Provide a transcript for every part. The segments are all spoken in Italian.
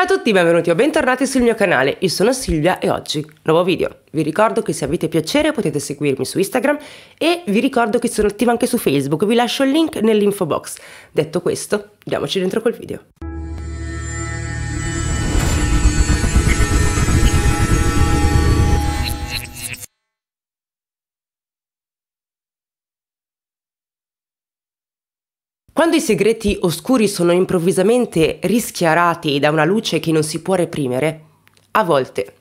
Ciao a tutti, benvenuti o bentornati sul mio canale, io sono Silvia e oggi nuovo video. Vi ricordo che se avete piacere potete seguirmi su Instagram e vi ricordo che sono attiva anche su Facebook, vi lascio il link nell'info box. Detto questo, andiamoci dentro col video. Quando i segreti oscuri sono improvvisamente rischiarati da una luce che non si può reprimere, a volte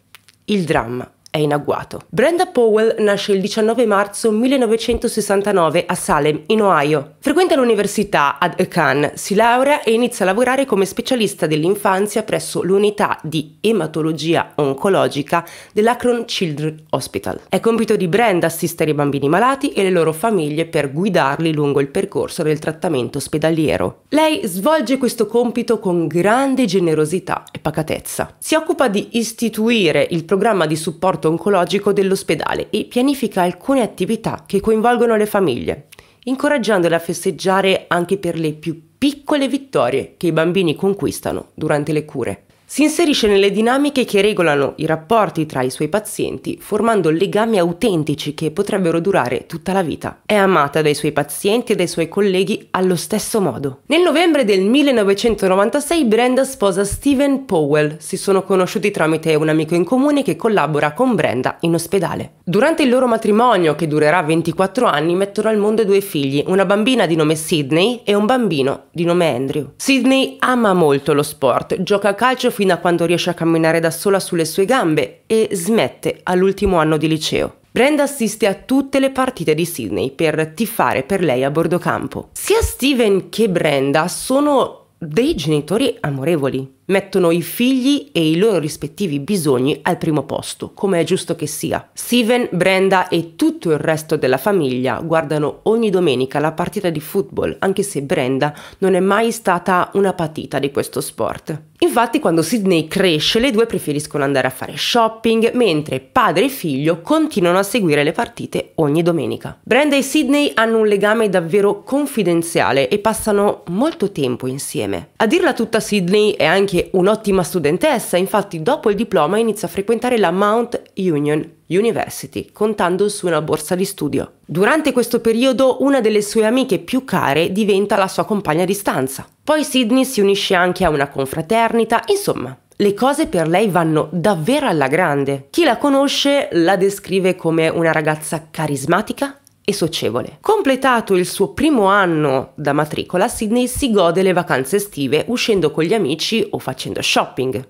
il dramma è in agguato. Brenda Powell nasce il 19 marzo 1969 a Salem, in Ohio. Frequenta l'università ad Ecan, si laurea e inizia a lavorare come specialista dell'infanzia presso l'unità di ematologia oncologica dell'Akron Children's Hospital. È compito di Brenda assistere i bambini malati e le loro famiglie per guidarli lungo il percorso del trattamento ospedaliero. Lei svolge questo compito con grande generosità e pacatezza. Si occupa di istituire il programma di supporto reparto oncologico dell'ospedale e pianifica alcune attività che coinvolgono le famiglie, incoraggiandole a festeggiare anche per le più piccole vittorie che i bambini conquistano durante le cure. Si inserisce nelle dinamiche che regolano i rapporti tra i suoi pazienti, formando legami autentici che potrebbero durare tutta la vita. È amata dai suoi pazienti e dai suoi colleghi allo stesso modo. Nel novembre del 1996 Brenda sposa Steven Powell. Si sono conosciuti tramite un amico in comune che collabora con Brenda in ospedale. Durante il loro matrimonio, che durerà 24 anni, mettono al mondo due figli, una bambina di nome Sidney e un bambino di nome Andrew. Sidney ama molto lo sport, gioca a calcio fino a quando riesce a camminare da sola sulle sue gambe e smette all'ultimo anno di liceo. Brenda assiste a tutte le partite di Sydney per tifare per lei a bordo campo. Sia Steven che Brenda sono dei genitori amorevoli mettono i figli e i loro rispettivi bisogni al primo posto, come è giusto che sia. Steven, Brenda e tutto il resto della famiglia guardano ogni domenica la partita di football, anche se Brenda non è mai stata una patita di questo sport. Infatti quando Sidney cresce le due preferiscono andare a fare shopping, mentre padre e figlio continuano a seguire le partite ogni domenica. Brenda e Sidney hanno un legame davvero confidenziale e passano molto tempo insieme. A dirla tutta Sidney è anche anche un'ottima studentessa, infatti dopo il diploma inizia a frequentare la Mount Union University, contando su una borsa di studio. Durante questo periodo una delle sue amiche più care diventa la sua compagna di stanza. Poi Sidney si unisce anche a una confraternita, insomma, le cose per lei vanno davvero alla grande. Chi la conosce la descrive come una ragazza carismatica, e socievole. Completato il suo primo anno da matricola, Sidney si gode le vacanze estive uscendo con gli amici o facendo shopping.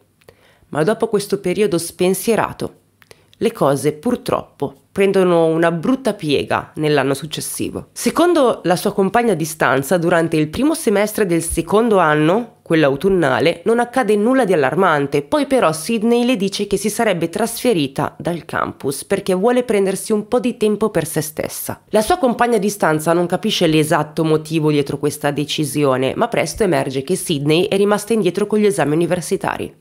Ma dopo questo periodo spensierato, le cose purtroppo prendono una brutta piega nell'anno successivo. Secondo la sua compagna di stanza, durante il primo semestre del secondo anno quell'autunnale, non accade nulla di allarmante, poi però Sidney le dice che si sarebbe trasferita dal campus perché vuole prendersi un po' di tempo per se stessa. La sua compagna di stanza non capisce l'esatto motivo dietro questa decisione, ma presto emerge che Sidney è rimasta indietro con gli esami universitari.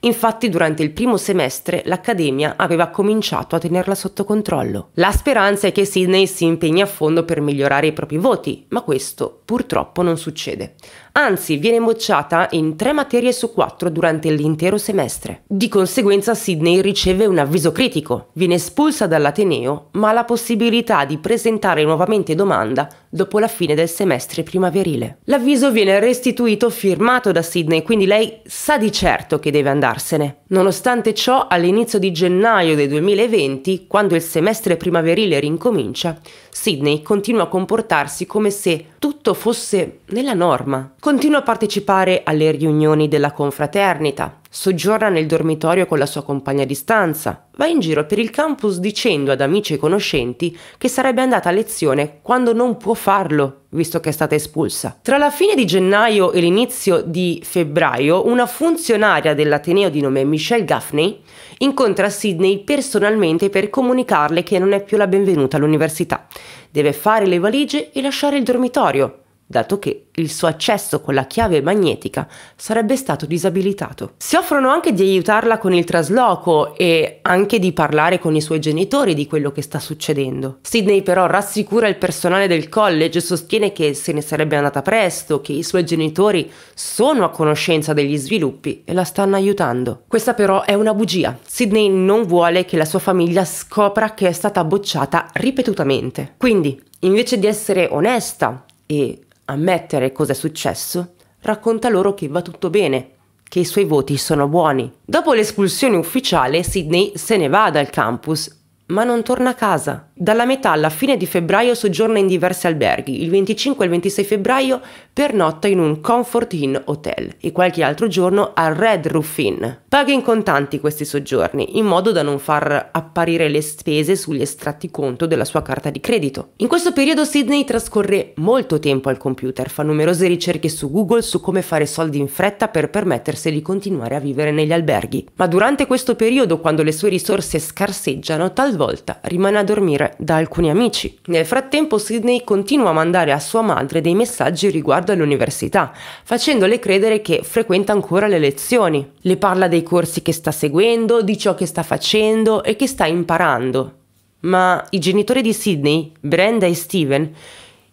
Infatti durante il primo semestre l'accademia aveva cominciato a tenerla sotto controllo. La speranza è che Sidney si impegni a fondo per migliorare i propri voti, ma questo purtroppo non succede anzi viene bocciata in tre materie su quattro durante l'intero semestre. Di conseguenza Sidney riceve un avviso critico, viene espulsa dall'Ateneo, ma ha la possibilità di presentare nuovamente domanda dopo la fine del semestre primaverile. L'avviso viene restituito firmato da Sidney, quindi lei sa di certo che deve andarsene. Nonostante ciò, all'inizio di gennaio del 2020, quando il semestre primaverile rincomincia, Sidney continua a comportarsi come se tutto fosse nella norma. Continua a partecipare alle riunioni della confraternita, soggiorna nel dormitorio con la sua compagna di stanza, va in giro per il campus dicendo ad amici e conoscenti che sarebbe andata a lezione quando non può farlo, visto che è stata espulsa. Tra la fine di gennaio e l'inizio di febbraio, una funzionaria dell'Ateneo di nome Michelle Gaffney incontra Sidney personalmente per comunicarle che non è più la benvenuta all'università. Deve fare le valigie e lasciare il dormitorio, dato che il suo accesso con la chiave magnetica sarebbe stato disabilitato. Si offrono anche di aiutarla con il trasloco e anche di parlare con i suoi genitori di quello che sta succedendo. Sidney però rassicura il personale del college e sostiene che se ne sarebbe andata presto, che i suoi genitori sono a conoscenza degli sviluppi e la stanno aiutando. Questa però è una bugia. Sidney non vuole che la sua famiglia scopra che è stata bocciata ripetutamente. Quindi, invece di essere onesta e ammettere cosa è successo, racconta loro che va tutto bene, che i suoi voti sono buoni. Dopo l'espulsione ufficiale, Sidney se ne va dal campus, ma non torna a casa. Dalla metà alla fine di febbraio soggiorna in diversi alberghi. Il 25 e il 26 febbraio pernotta in un Comfort Inn Hotel e qualche altro giorno al Red Roof Inn. Paga in contanti questi soggiorni, in modo da non far apparire le spese sugli estratti conto della sua carta di credito. In questo periodo Sidney trascorre molto tempo al computer, fa numerose ricerche su Google su come fare soldi in fretta per permettersi di continuare a vivere negli alberghi. Ma durante questo periodo, quando le sue risorse scarseggiano, talvolta rimane a dormire da alcuni amici. Nel frattempo Sidney continua a mandare a sua madre dei messaggi riguardo riguardo all'università, facendole credere che frequenta ancora le lezioni. Le parla dei corsi che sta seguendo, di ciò che sta facendo e che sta imparando. Ma i genitori di Sydney, Brenda e Steven,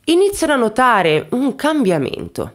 iniziano a notare un cambiamento.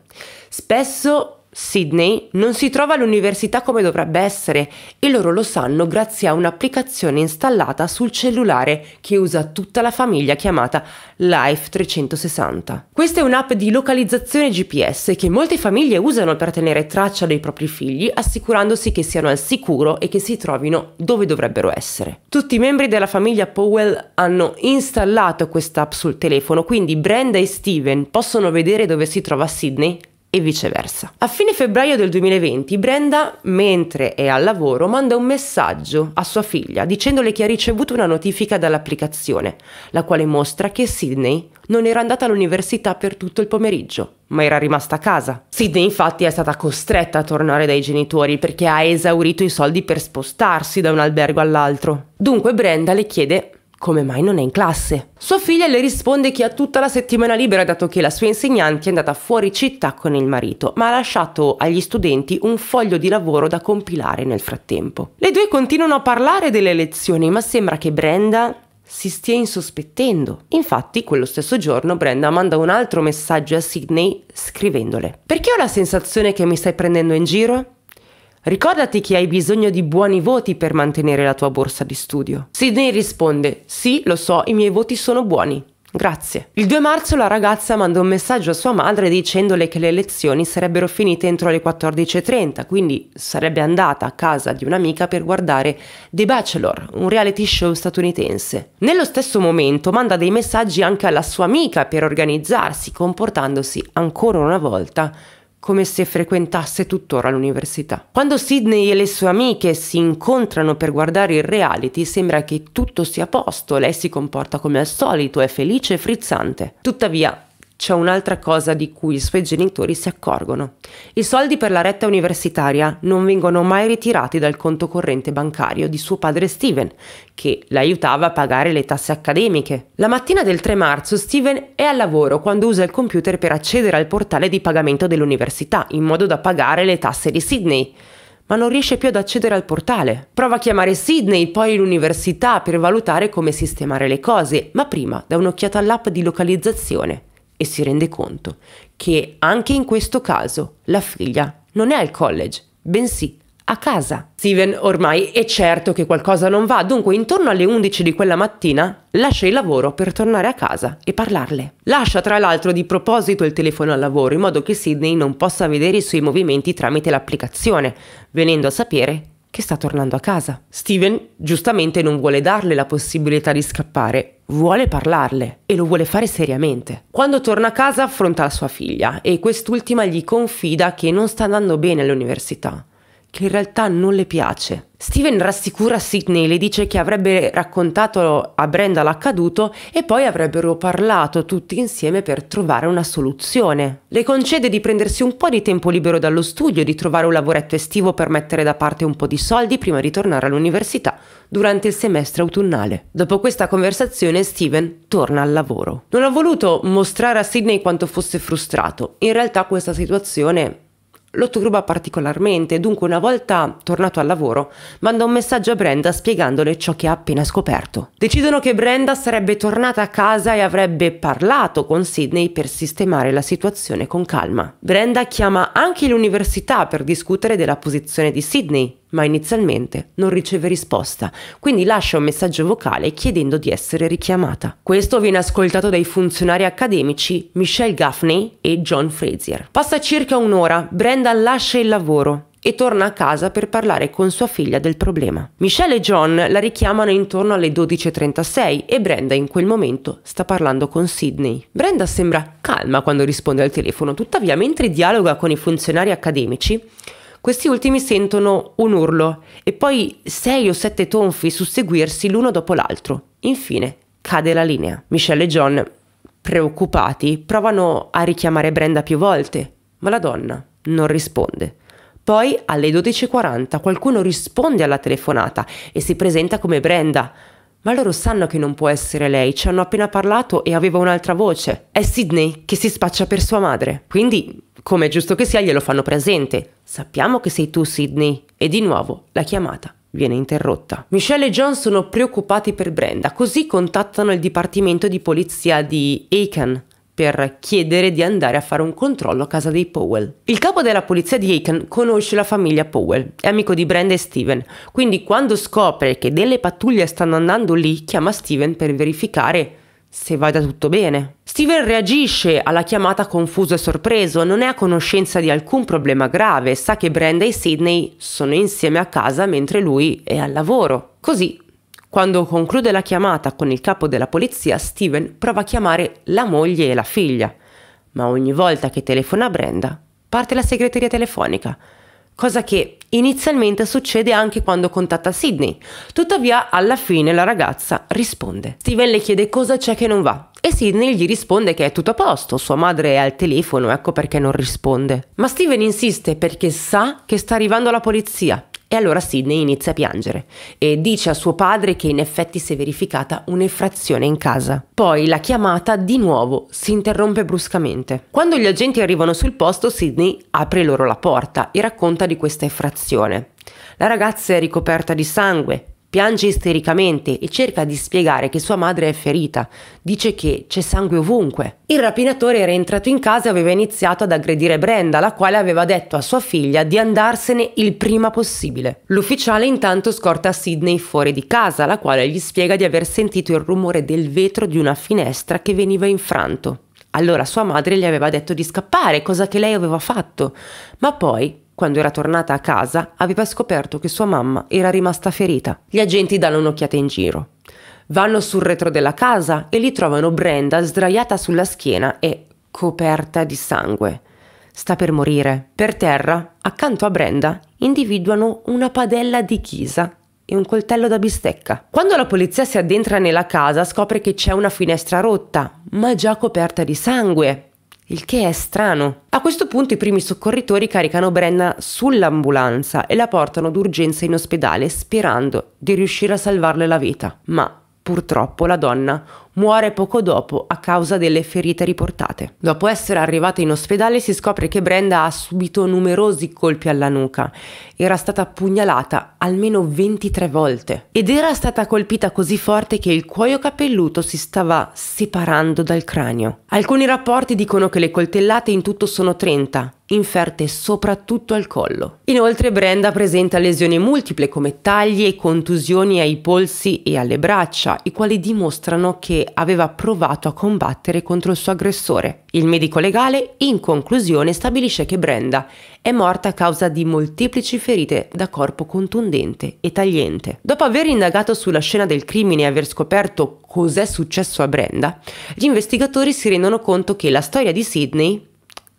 Spesso Sydney non si trova all'università come dovrebbe essere e loro lo sanno grazie a un'applicazione installata sul cellulare che usa tutta la famiglia chiamata Life 360. Questa è un'app di localizzazione GPS che molte famiglie usano per tenere traccia dei propri figli assicurandosi che siano al sicuro e che si trovino dove dovrebbero essere. Tutti i membri della famiglia Powell hanno installato questa app sul telefono, quindi Brenda e Steven possono vedere dove si trova Sydney e viceversa. A fine febbraio del 2020 Brenda, mentre è al lavoro, manda un messaggio a sua figlia dicendole che ha ricevuto una notifica dall'applicazione, la quale mostra che Sydney non era andata all'università per tutto il pomeriggio, ma era rimasta a casa. Sydney infatti è stata costretta a tornare dai genitori perché ha esaurito i soldi per spostarsi da un albergo all'altro. Dunque Brenda le chiede come mai non è in classe. Sua figlia le risponde che ha tutta la settimana libera dato che la sua insegnante è andata fuori città con il marito, ma ha lasciato agli studenti un foglio di lavoro da compilare nel frattempo. Le due continuano a parlare delle lezioni, ma sembra che Brenda si stia insospettendo. Infatti, quello stesso giorno Brenda manda un altro messaggio a Sydney scrivendole: Perché ho la sensazione che mi stai prendendo in giro? Ricordati che hai bisogno di buoni voti per mantenere la tua borsa di studio. Sidney risponde, sì, lo so, i miei voti sono buoni. Grazie. Il 2 marzo la ragazza manda un messaggio a sua madre dicendole che le lezioni sarebbero finite entro le 14.30, quindi sarebbe andata a casa di un'amica per guardare The Bachelor, un reality show statunitense. Nello stesso momento manda dei messaggi anche alla sua amica per organizzarsi, comportandosi ancora una volta come se frequentasse tuttora l'università. Quando Sidney e le sue amiche si incontrano per guardare il reality, sembra che tutto sia a posto, lei si comporta come al solito, è felice e frizzante. Tuttavia, c'è un'altra cosa di cui i suoi genitori si accorgono. I soldi per la retta universitaria non vengono mai ritirati dal conto corrente bancario di suo padre Steven, che l'aiutava a pagare le tasse accademiche. La mattina del 3 marzo Steven è al lavoro quando usa il computer per accedere al portale di pagamento dell'università, in modo da pagare le tasse di Sydney ma non riesce più ad accedere al portale. Prova a chiamare Sydney, poi l'università per valutare come sistemare le cose, ma prima dà un'occhiata all'app di localizzazione e si rende conto che anche in questo caso la figlia non è al college, bensì a casa. Steven ormai è certo che qualcosa non va, dunque intorno alle 11 di quella mattina lascia il lavoro per tornare a casa e parlarle. Lascia tra l'altro di proposito il telefono al lavoro in modo che Sidney non possa vedere i suoi movimenti tramite l'applicazione, venendo a sapere che sta tornando a casa. Steven giustamente non vuole darle la possibilità di scappare, vuole parlarle e lo vuole fare seriamente. Quando torna a casa affronta la sua figlia e quest'ultima gli confida che non sta andando bene all'università che in realtà non le piace. Steven rassicura Sidney, le dice che avrebbe raccontato a Brenda l'accaduto e poi avrebbero parlato tutti insieme per trovare una soluzione. Le concede di prendersi un po' di tempo libero dallo studio, di trovare un lavoretto estivo per mettere da parte un po' di soldi prima di tornare all'università durante il semestre autunnale. Dopo questa conversazione Steven torna al lavoro. Non ha voluto mostrare a Sidney quanto fosse frustrato, in realtà questa situazione lo turba particolarmente, dunque una volta tornato al lavoro manda un messaggio a Brenda spiegandole ciò che ha appena scoperto. Decidono che Brenda sarebbe tornata a casa e avrebbe parlato con Sidney per sistemare la situazione con calma. Brenda chiama anche l'università per discutere della posizione di Sidney, ma inizialmente non riceve risposta, quindi lascia un messaggio vocale chiedendo di essere richiamata. Questo viene ascoltato dai funzionari accademici Michelle Gaffney e John Frazier. Passa circa un'ora, Brenda lascia il lavoro e torna a casa per parlare con sua figlia del problema. Michelle e John la richiamano intorno alle 12.36 e Brenda in quel momento sta parlando con Sidney. Brenda sembra calma quando risponde al telefono, tuttavia mentre dialoga con i funzionari accademici, questi ultimi sentono un urlo e poi sei o sette tonfi susseguirsi l'uno dopo l'altro. Infine cade la linea. Michelle e John, preoccupati, provano a richiamare Brenda più volte, ma la donna non risponde. Poi alle 12.40 qualcuno risponde alla telefonata e si presenta come Brenda. Ma loro sanno che non può essere lei, ci hanno appena parlato e aveva un'altra voce. È Sidney che si spaccia per sua madre. Quindi, come è giusto che sia, glielo fanno presente. Sappiamo che sei tu, Sidney. E di nuovo la chiamata viene interrotta. Michelle e John sono preoccupati per Brenda, così contattano il dipartimento di polizia di Aiken, per chiedere di andare a fare un controllo a casa dei Powell. Il capo della polizia di Aiken conosce la famiglia Powell, è amico di Brenda e Steven, quindi quando scopre che delle pattuglie stanno andando lì, chiama Steven per verificare se vada tutto bene. Steven reagisce alla chiamata confuso e sorpreso, non è a conoscenza di alcun problema grave, sa che Brenda e Sidney sono insieme a casa mentre lui è al lavoro. Così quando conclude la chiamata con il capo della polizia, Steven prova a chiamare la moglie e la figlia, ma ogni volta che telefona a Brenda parte la segreteria telefonica, cosa che inizialmente succede anche quando contatta Sidney. Tuttavia, alla fine la ragazza risponde. Steven le chiede cosa c'è che non va e Sidney gli risponde che è tutto a posto, sua madre è al telefono, ecco perché non risponde. Ma Steven insiste perché sa che sta arrivando la polizia e allora Sidney inizia a piangere e dice a suo padre che in effetti si è verificata un'effrazione in casa. Poi la chiamata di nuovo si interrompe bruscamente. Quando gli agenti arrivano sul posto, Sidney apre loro la porta e racconta di questa effrazione. La ragazza è ricoperta di sangue, Piange istericamente e cerca di spiegare che sua madre è ferita. Dice che c'è sangue ovunque. Il rapinatore era entrato in casa e aveva iniziato ad aggredire Brenda, la quale aveva detto a sua figlia di andarsene il prima possibile. L'ufficiale intanto scorta Sidney fuori di casa, la quale gli spiega di aver sentito il rumore del vetro di una finestra che veniva infranto. Allora sua madre gli aveva detto di scappare, cosa che lei aveva fatto, ma poi quando era tornata a casa aveva scoperto che sua mamma era rimasta ferita. Gli agenti danno un'occhiata in giro. Vanno sul retro della casa e li trovano Brenda sdraiata sulla schiena e coperta di sangue. Sta per morire. Per terra, accanto a Brenda, individuano una padella di chisa e un coltello da bistecca. Quando la polizia si addentra nella casa scopre che c'è una finestra rotta, ma già coperta di sangue il che è strano. A questo punto i primi soccorritori caricano Brenna sull'ambulanza e la portano d'urgenza in ospedale sperando di riuscire a salvarle la vita. Ma purtroppo la donna muore poco dopo a causa delle ferite riportate. Dopo essere arrivata in ospedale si scopre che Brenda ha subito numerosi colpi alla nuca, era stata pugnalata almeno 23 volte ed era stata colpita così forte che il cuoio capelluto si stava separando dal cranio. Alcuni rapporti dicono che le coltellate in tutto sono 30, inferte soprattutto al collo. Inoltre Brenda presenta lesioni multiple come tagli e contusioni ai polsi e alle braccia, i quali dimostrano che aveva provato a combattere contro il suo aggressore. Il medico legale in conclusione stabilisce che Brenda è morta a causa di molteplici ferite da corpo contundente e tagliente. Dopo aver indagato sulla scena del crimine e aver scoperto cos'è successo a Brenda, gli investigatori si rendono conto che la storia di Sidney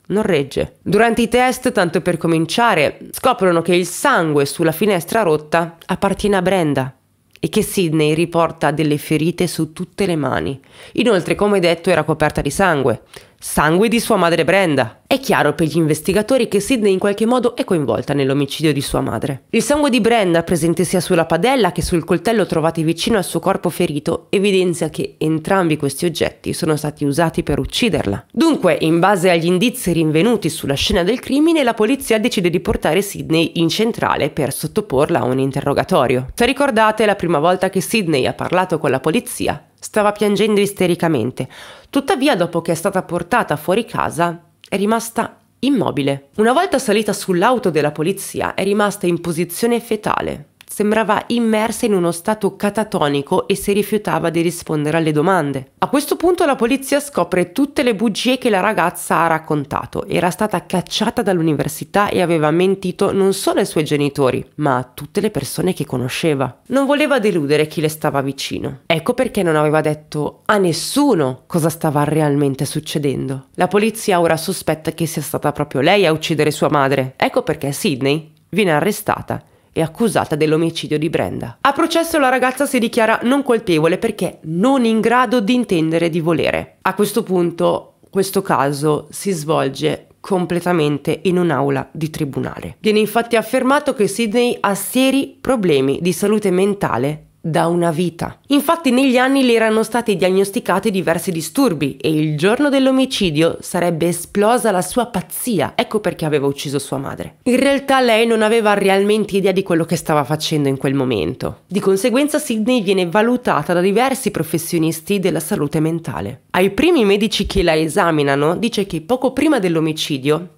non regge. Durante i test, tanto per cominciare, scoprono che il sangue sulla finestra rotta appartiene a Brenda e che Sidney riporta delle ferite su tutte le mani. Inoltre, come detto, era coperta di sangue sangue di sua madre Brenda. È chiaro per gli investigatori che Sidney in qualche modo è coinvolta nell'omicidio di sua madre. Il sangue di Brenda, presente sia sulla padella che sul coltello trovati vicino al suo corpo ferito, evidenzia che entrambi questi oggetti sono stati usati per ucciderla. Dunque, in base agli indizi rinvenuti sulla scena del crimine, la polizia decide di portare Sidney in centrale per sottoporla a un interrogatorio. Se ricordate, la prima volta che Sidney ha parlato con la polizia, Stava piangendo istericamente. Tuttavia, dopo che è stata portata fuori casa, è rimasta immobile. Una volta salita sull'auto della polizia, è rimasta in posizione fetale sembrava immersa in uno stato catatonico e si rifiutava di rispondere alle domande. A questo punto la polizia scopre tutte le bugie che la ragazza ha raccontato. Era stata cacciata dall'università e aveva mentito non solo ai suoi genitori, ma a tutte le persone che conosceva. Non voleva deludere chi le stava vicino. Ecco perché non aveva detto a nessuno cosa stava realmente succedendo. La polizia ora sospetta che sia stata proprio lei a uccidere sua madre. Ecco perché Sidney viene arrestata è accusata dell'omicidio di Brenda. A processo la ragazza si dichiara non colpevole perché non in grado di intendere di volere. A questo punto questo caso si svolge completamente in un'aula di tribunale. Viene infatti affermato che Sidney ha seri problemi di salute mentale da una vita. Infatti negli anni le erano stati diagnosticati diversi disturbi e il giorno dell'omicidio sarebbe esplosa la sua pazzia, ecco perché aveva ucciso sua madre. In realtà lei non aveva realmente idea di quello che stava facendo in quel momento. Di conseguenza Sidney viene valutata da diversi professionisti della salute mentale. Ai primi medici che la esaminano dice che poco prima dell'omicidio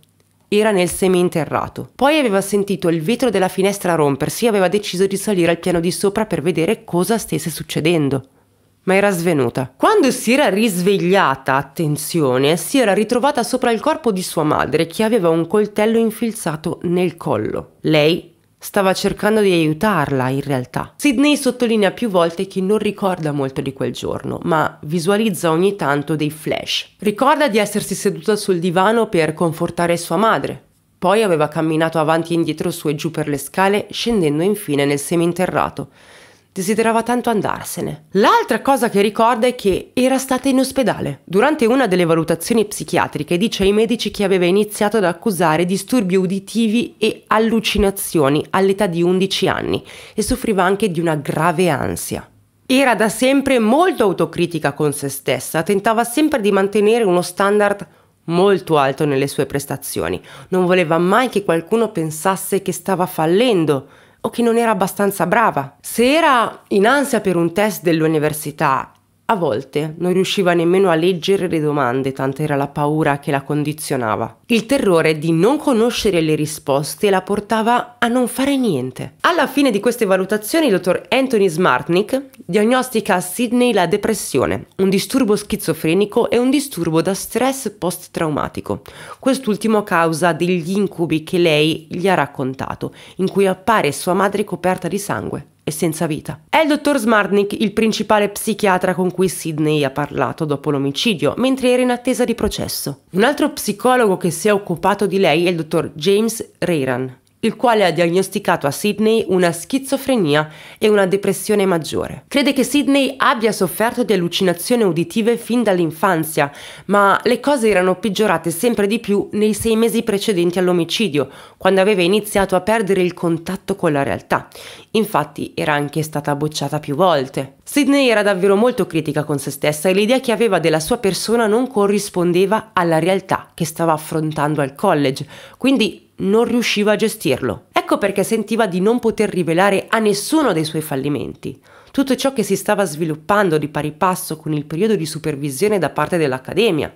era nel seminterrato. Poi aveva sentito il vetro della finestra rompersi e aveva deciso di salire al piano di sopra per vedere cosa stesse succedendo. Ma era svenuta. Quando si era risvegliata, attenzione, si era ritrovata sopra il corpo di sua madre che aveva un coltello infilzato nel collo. Lei stava cercando di aiutarla in realtà. Sidney sottolinea più volte che non ricorda molto di quel giorno, ma visualizza ogni tanto dei flash. Ricorda di essersi seduta sul divano per confortare sua madre. Poi aveva camminato avanti e indietro su e giù per le scale, scendendo infine nel seminterrato Desiderava tanto andarsene. L'altra cosa che ricorda è che era stata in ospedale. Durante una delle valutazioni psichiatriche dice ai medici che aveva iniziato ad accusare disturbi uditivi e allucinazioni all'età di 11 anni e soffriva anche di una grave ansia. Era da sempre molto autocritica con se stessa, tentava sempre di mantenere uno standard molto alto nelle sue prestazioni. Non voleva mai che qualcuno pensasse che stava fallendo o che non era abbastanza brava. Se era in ansia per un test dell'università a volte non riusciva nemmeno a leggere le domande, tanta era la paura che la condizionava. Il terrore di non conoscere le risposte la portava a non fare niente. Alla fine di queste valutazioni il dottor Anthony Smartnick diagnostica a Sidney la depressione, un disturbo schizofrenico e un disturbo da stress post-traumatico. Quest'ultimo a causa degli incubi che lei gli ha raccontato, in cui appare sua madre coperta di sangue e senza vita. È il dottor Smartnik il principale psichiatra con cui Sidney ha parlato dopo l'omicidio, mentre era in attesa di processo. Un altro psicologo che si è occupato di lei è il dottor James Reiran il quale ha diagnosticato a Sidney una schizofrenia e una depressione maggiore. Crede che Sidney abbia sofferto di allucinazioni uditive fin dall'infanzia, ma le cose erano peggiorate sempre di più nei sei mesi precedenti all'omicidio, quando aveva iniziato a perdere il contatto con la realtà. Infatti era anche stata bocciata più volte. Sidney era davvero molto critica con se stessa e l'idea che aveva della sua persona non corrispondeva alla realtà che stava affrontando al college, quindi non riusciva a gestirlo. Ecco perché sentiva di non poter rivelare a nessuno dei suoi fallimenti. Tutto ciò che si stava sviluppando di pari passo con il periodo di supervisione da parte dell'Accademia,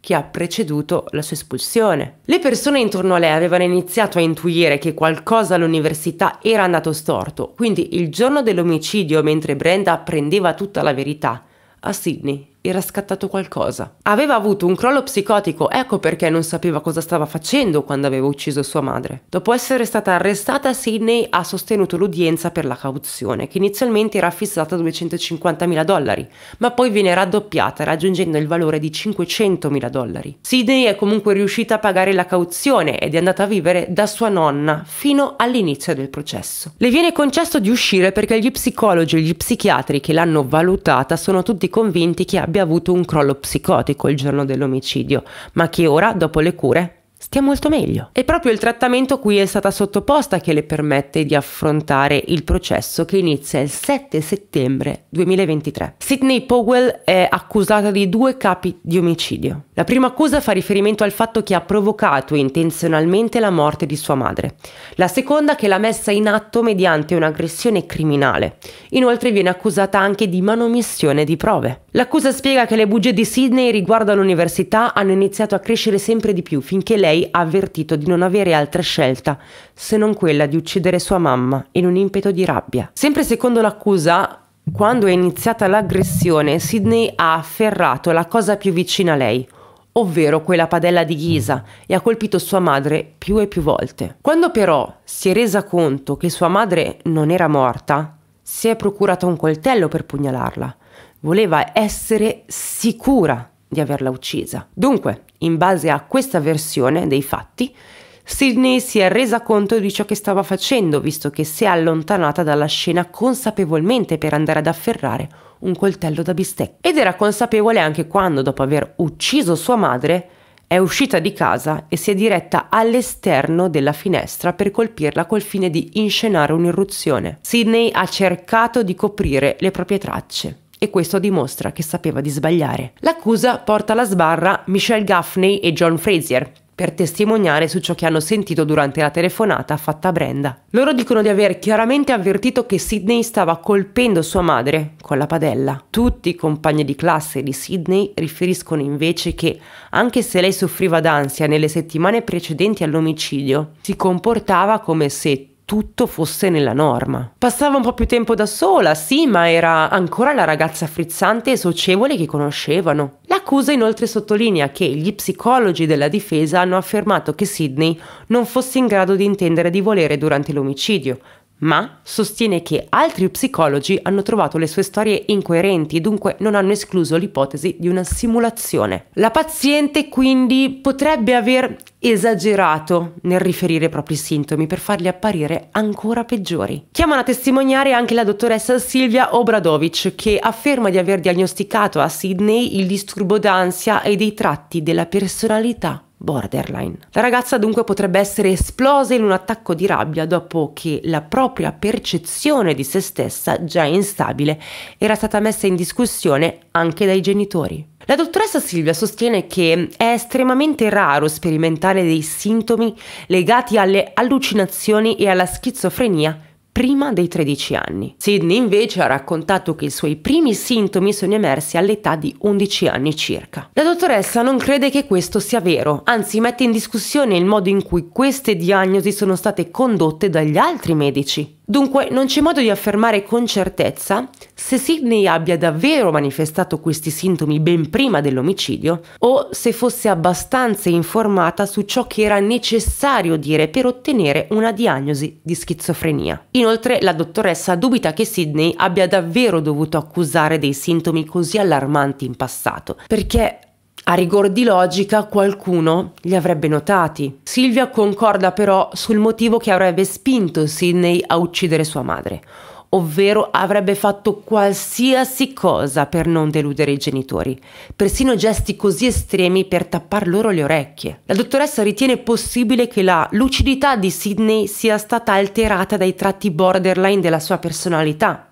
che ha preceduto la sua espulsione. Le persone intorno a lei avevano iniziato a intuire che qualcosa all'università era andato storto, quindi il giorno dell'omicidio, mentre Brenda apprendeva tutta la verità, a Sydney era scattato qualcosa. Aveva avuto un crollo psicotico, ecco perché non sapeva cosa stava facendo quando aveva ucciso sua madre. Dopo essere stata arrestata, Sidney ha sostenuto l'udienza per la cauzione, che inizialmente era fissata a 250.000 dollari, ma poi viene raddoppiata, raggiungendo il valore di 500.000 dollari. Sidney è comunque riuscita a pagare la cauzione ed è andata a vivere da sua nonna fino all'inizio del processo. Le viene concesso di uscire perché gli psicologi e gli psichiatri che l'hanno valutata sono tutti convinti che abbia avuto un crollo psicotico il giorno dell'omicidio, ma che ora, dopo le cure, stia molto meglio. È proprio il trattamento cui è stata sottoposta che le permette di affrontare il processo che inizia il 7 settembre 2023. Sidney Powell è accusata di due capi di omicidio. La prima accusa fa riferimento al fatto che ha provocato intenzionalmente la morte di sua madre. La seconda che l'ha messa in atto mediante un'aggressione criminale. Inoltre viene accusata anche di manomissione di prove. L'accusa spiega che le bugie di Sidney riguardo all'università hanno iniziato a crescere sempre di più finché lei avvertito di non avere altra scelta se non quella di uccidere sua mamma in un impeto di rabbia. Sempre secondo l'accusa, quando è iniziata l'aggressione, Sidney ha afferrato la cosa più vicina a lei, ovvero quella padella di ghisa, e ha colpito sua madre più e più volte. Quando però si è resa conto che sua madre non era morta, si è procurata un coltello per pugnalarla. Voleva essere sicura di averla uccisa. Dunque, in base a questa versione dei fatti, Sidney si è resa conto di ciò che stava facendo, visto che si è allontanata dalla scena consapevolmente per andare ad afferrare un coltello da bistecca. Ed era consapevole anche quando, dopo aver ucciso sua madre, è uscita di casa e si è diretta all'esterno della finestra per colpirla col fine di inscenare un'irruzione. Sidney ha cercato di coprire le proprie tracce, e questo dimostra che sapeva di sbagliare. L'accusa porta alla sbarra Michelle Gaffney e John Frazier, per testimoniare su ciò che hanno sentito durante la telefonata fatta a Brenda. Loro dicono di aver chiaramente avvertito che Sidney stava colpendo sua madre con la padella. Tutti i compagni di classe di Sidney riferiscono invece che, anche se lei soffriva d'ansia nelle settimane precedenti all'omicidio, si comportava come se tutto fosse nella norma. Passava un po' più tempo da sola, sì, ma era ancora la ragazza frizzante e socievole che conoscevano. L'accusa inoltre sottolinea che gli psicologi della difesa hanno affermato che Sidney non fosse in grado di intendere di volere durante l'omicidio, ma sostiene che altri psicologi hanno trovato le sue storie incoerenti e dunque non hanno escluso l'ipotesi di una simulazione. La paziente quindi potrebbe aver esagerato nel riferire i propri sintomi per farli apparire ancora peggiori. Chiamano a testimoniare anche la dottoressa Silvia Obradovic che afferma di aver diagnosticato a Sydney il disturbo d'ansia e dei tratti della personalità borderline. La ragazza dunque potrebbe essere esplosa in un attacco di rabbia dopo che la propria percezione di se stessa, già instabile, era stata messa in discussione anche dai genitori. La dottoressa Silvia sostiene che è estremamente raro sperimentare dei sintomi legati alle allucinazioni e alla schizofrenia prima dei 13 anni. Sidney invece ha raccontato che i suoi primi sintomi sono emersi all'età di 11 anni circa. La dottoressa non crede che questo sia vero, anzi mette in discussione il modo in cui queste diagnosi sono state condotte dagli altri medici. Dunque non c'è modo di affermare con certezza se Sidney abbia davvero manifestato questi sintomi ben prima dell'omicidio o se fosse abbastanza informata su ciò che era necessario dire per ottenere una diagnosi di schizofrenia. Inoltre la dottoressa dubita che Sidney abbia davvero dovuto accusare dei sintomi così allarmanti in passato, perché a rigor di logica qualcuno li avrebbe notati. Silvia concorda però sul motivo che avrebbe spinto Sidney a uccidere sua madre, ovvero avrebbe fatto qualsiasi cosa per non deludere i genitori, persino gesti così estremi per tappar loro le orecchie. La dottoressa ritiene possibile che la lucidità di Sidney sia stata alterata dai tratti borderline della sua personalità,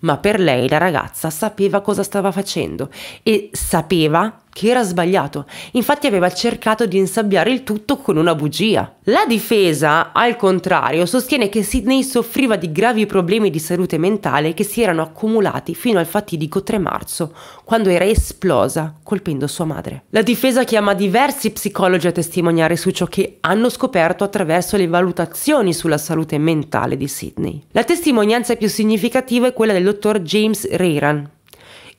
ma per lei la ragazza sapeva cosa stava facendo e sapeva che era sbagliato, infatti aveva cercato di insabbiare il tutto con una bugia. La difesa, al contrario, sostiene che Sidney soffriva di gravi problemi di salute mentale che si erano accumulati fino al fatidico 3 marzo, quando era esplosa colpendo sua madre. La difesa chiama diversi psicologi a testimoniare su ciò che hanno scoperto attraverso le valutazioni sulla salute mentale di Sidney. La testimonianza più significativa è quella del dottor James Reiran,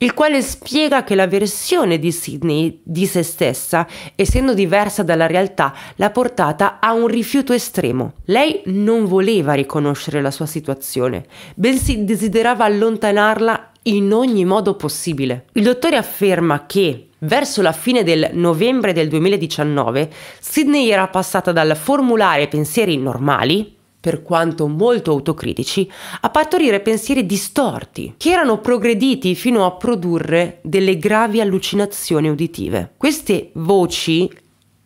il quale spiega che la versione di Sidney di se stessa, essendo diversa dalla realtà, l'ha portata a un rifiuto estremo. Lei non voleva riconoscere la sua situazione, bensì desiderava allontanarla in ogni modo possibile. Il dottore afferma che Verso la fine del novembre del 2019, Sidney era passata dal formulare pensieri normali per quanto molto autocritici, a partorire pensieri distorti, che erano progrediti fino a produrre delle gravi allucinazioni uditive. Queste voci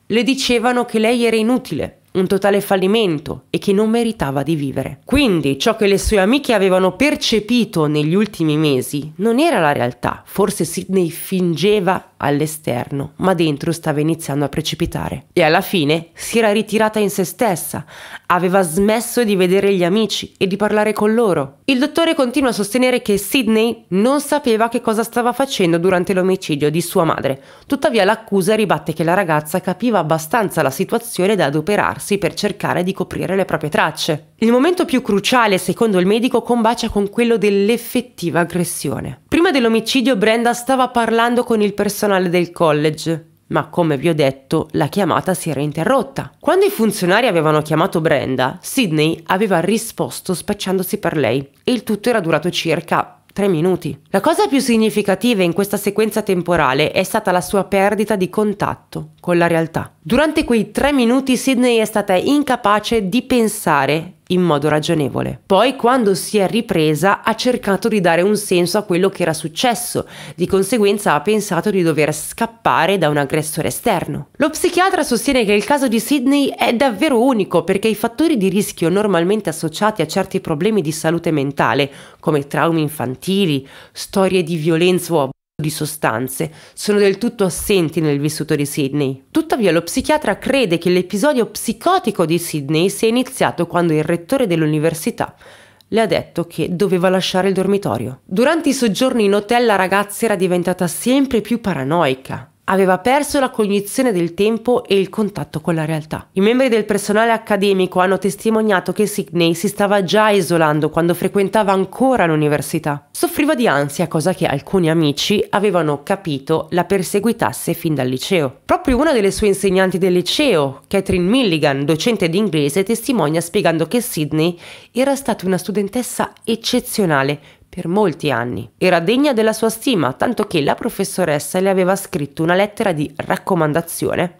le dicevano che lei era inutile, un totale fallimento e che non meritava di vivere. Quindi ciò che le sue amiche avevano percepito negli ultimi mesi non era la realtà, forse Sidney fingeva all'esterno, ma dentro stava iniziando a precipitare. E alla fine si era ritirata in se stessa, aveva smesso di vedere gli amici e di parlare con loro. Il dottore continua a sostenere che Sidney non sapeva che cosa stava facendo durante l'omicidio di sua madre, tuttavia l'accusa ribatte che la ragazza capiva abbastanza la situazione da adoperarsi spostarsi per cercare di coprire le proprie tracce. Il momento più cruciale, secondo il medico, combacia con quello dell'effettiva aggressione. Prima dell'omicidio Brenda stava parlando con il personale del college, ma come vi ho detto, la chiamata si era interrotta. Quando i funzionari avevano chiamato Brenda, Sidney aveva risposto spacciandosi per lei e il tutto era durato circa 3 minuti. La cosa più significativa in questa sequenza temporale è stata la sua perdita di contatto con la realtà. Durante quei tre minuti Sidney è stata incapace di pensare in modo ragionevole. Poi, quando si è ripresa, ha cercato di dare un senso a quello che era successo, di conseguenza ha pensato di dover scappare da un aggressore esterno. Lo psichiatra sostiene che il caso di Sidney è davvero unico perché i fattori di rischio normalmente associati a certi problemi di salute mentale, come traumi infantili, storie di violenza o di sostanze sono del tutto assenti nel vissuto di Sidney. Tuttavia lo psichiatra crede che l'episodio psicotico di Sidney sia iniziato quando il rettore dell'università le ha detto che doveva lasciare il dormitorio. Durante i soggiorni in hotel la ragazza era diventata sempre più paranoica aveva perso la cognizione del tempo e il contatto con la realtà. I membri del personale accademico hanno testimoniato che Sidney si stava già isolando quando frequentava ancora l'università. Soffriva di ansia, cosa che alcuni amici avevano capito la perseguitasse fin dal liceo. Proprio una delle sue insegnanti del liceo, Catherine Milligan, docente di inglese, testimonia spiegando che Sidney era stata una studentessa eccezionale, per molti anni. Era degna della sua stima, tanto che la professoressa le aveva scritto una lettera di raccomandazione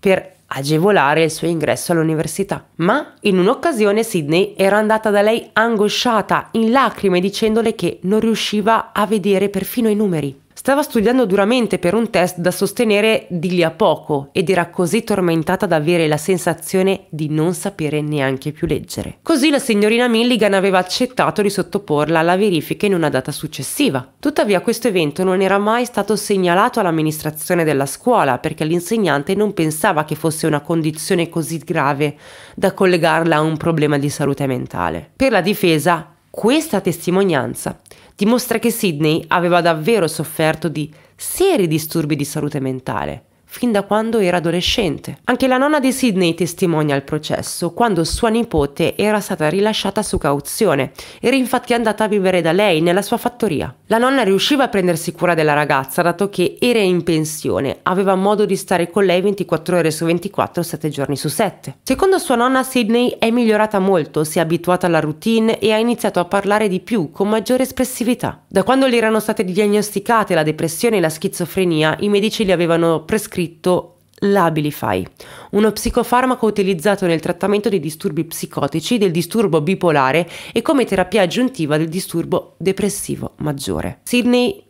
per agevolare il suo ingresso all'università. Ma in un'occasione Sidney era andata da lei angosciata, in lacrime, dicendole che non riusciva a vedere perfino i numeri. Stava studiando duramente per un test da sostenere di lì a poco ed era così tormentata da avere la sensazione di non sapere neanche più leggere. Così la signorina Milligan aveva accettato di sottoporla alla verifica in una data successiva. Tuttavia questo evento non era mai stato segnalato all'amministrazione della scuola perché l'insegnante non pensava che fosse una condizione così grave da collegarla a un problema di salute mentale. Per la difesa, questa testimonianza dimostra che Sidney aveva davvero sofferto di seri disturbi di salute mentale fin da quando era adolescente. Anche la nonna di Sidney testimonia il processo, quando sua nipote era stata rilasciata su cauzione. Era infatti andata a vivere da lei nella sua fattoria. La nonna riusciva a prendersi cura della ragazza, dato che era in pensione, aveva modo di stare con lei 24 ore su 24, 7 giorni su 7. Secondo sua nonna, Sidney è migliorata molto, si è abituata alla routine e ha iniziato a parlare di più, con maggiore espressività. Da quando le erano state diagnosticate la depressione e la schizofrenia, i medici le avevano prescritto prescritto l'Abilify, uno psicofarmaco utilizzato nel trattamento dei disturbi psicotici, del disturbo bipolare e come terapia aggiuntiva del disturbo depressivo maggiore. Sidney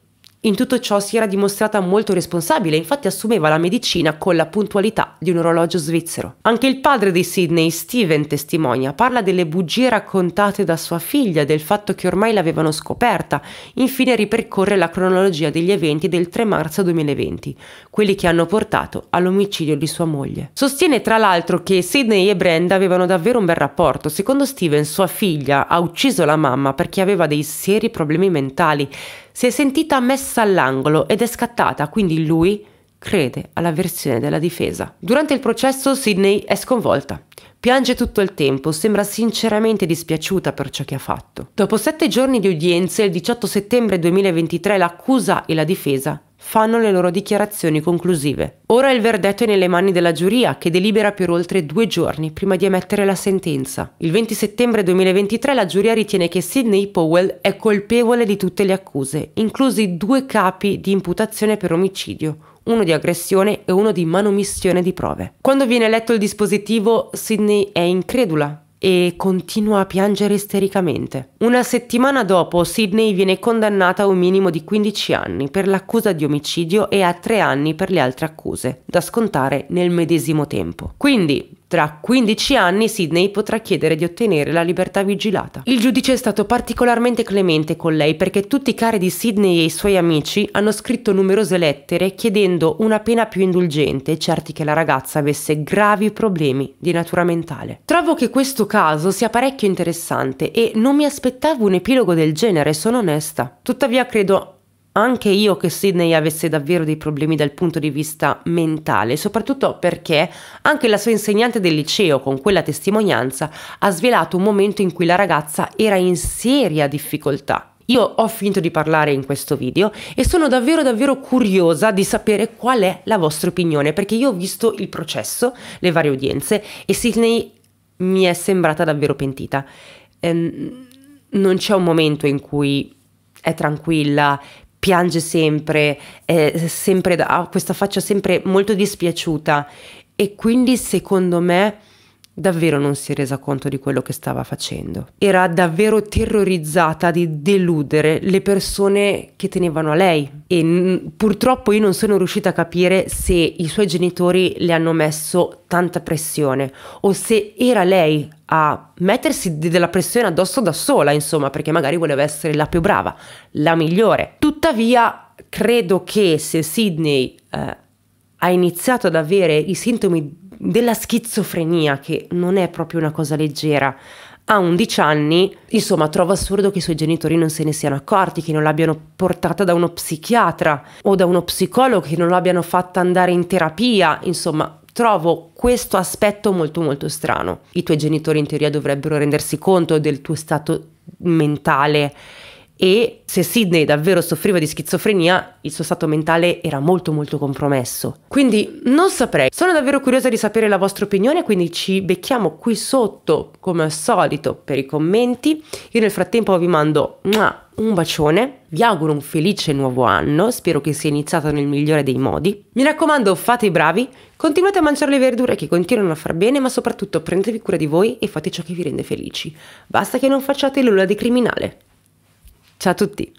in tutto ciò si era dimostrata molto responsabile, infatti assumeva la medicina con la puntualità di un orologio svizzero. Anche il padre di Sidney, Steven, testimonia, parla delle bugie raccontate da sua figlia, del fatto che ormai l'avevano scoperta. Infine ripercorre la cronologia degli eventi del 3 marzo 2020, quelli che hanno portato all'omicidio di sua moglie. Sostiene tra l'altro che Sidney e Brenda avevano davvero un bel rapporto. Secondo Steven, sua figlia ha ucciso la mamma perché aveva dei seri problemi mentali si è sentita messa all'angolo ed è scattata, quindi lui crede alla versione della difesa. Durante il processo Sidney è sconvolta. Piange tutto il tempo, sembra sinceramente dispiaciuta per ciò che ha fatto. Dopo sette giorni di udienze, il 18 settembre 2023 l'accusa e la difesa fanno le loro dichiarazioni conclusive. Ora il verdetto è nelle mani della giuria, che delibera per oltre due giorni prima di emettere la sentenza. Il 20 settembre 2023 la giuria ritiene che Sidney Powell è colpevole di tutte le accuse, inclusi due capi di imputazione per omicidio, uno di aggressione e uno di manomissione di prove. Quando viene letto il dispositivo, Sidney è incredula e continua a piangere istericamente. Una settimana dopo Sidney viene condannata a un minimo di 15 anni per l'accusa di omicidio e a 3 anni per le altre accuse, da scontare nel medesimo tempo. Quindi, tra 15 anni Sidney potrà chiedere di ottenere la libertà vigilata. Il giudice è stato particolarmente clemente con lei perché tutti i cari di Sidney e i suoi amici hanno scritto numerose lettere chiedendo una pena più indulgente, certi che la ragazza avesse gravi problemi di natura mentale. Trovo che questo caso sia parecchio interessante e non mi aspettavo un epilogo del genere, sono onesta. Tuttavia credo anche io che Sidney avesse davvero dei problemi dal punto di vista mentale, soprattutto perché anche la sua insegnante del liceo, con quella testimonianza, ha svelato un momento in cui la ragazza era in seria difficoltà. Io ho finito di parlare in questo video e sono davvero davvero curiosa di sapere qual è la vostra opinione perché io ho visto il processo, le varie udienze e Sidney mi è sembrata davvero pentita. Ehm, non c'è un momento in cui è tranquilla, piange sempre, sempre ha questa faccia sempre molto dispiaciuta e quindi secondo me Davvero non si è resa conto di quello che stava facendo. Era davvero terrorizzata di deludere le persone che tenevano a lei e purtroppo io non sono riuscita a capire se i suoi genitori le hanno messo tanta pressione o se era lei a mettersi della pressione addosso da sola, insomma, perché magari voleva essere la più brava, la migliore. Tuttavia, credo che se Sidney eh, ha iniziato ad avere i sintomi della schizofrenia, che non è proprio una cosa leggera, a 11 anni, insomma, trovo assurdo che i suoi genitori non se ne siano accorti, che non l'abbiano portata da uno psichiatra o da uno psicologo, che non l'abbiano fatta andare in terapia, insomma, trovo questo aspetto molto molto strano. I tuoi genitori in teoria dovrebbero rendersi conto del tuo stato mentale e se Sidney davvero soffriva di schizofrenia, il suo stato mentale era molto molto compromesso. Quindi non saprei. Sono davvero curiosa di sapere la vostra opinione, quindi ci becchiamo qui sotto come al solito per i commenti. Io nel frattempo vi mando un bacione, vi auguro un felice nuovo anno, spero che sia iniziato nel migliore dei modi. Mi raccomando, fate i bravi, continuate a mangiare le verdure che continuano a far bene, ma soprattutto prendetevi cura di voi e fate ciò che vi rende felici. Basta che non facciate l'ola di criminale. Ciao a tutti!